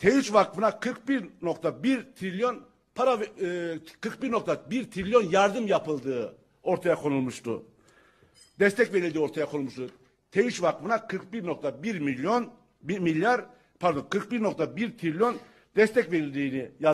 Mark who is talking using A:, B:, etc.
A: T3 Vakfı'na 41.1 trilyon para e, 41.1 trilyon yardım yapıldığı ortaya konulmuştu. Destek verildiği ortaya konulmuştu. T3 Vakfı'na 41.1 milyon 1 milyar pardon 41.1 trilyon destek verildiğini yazdı.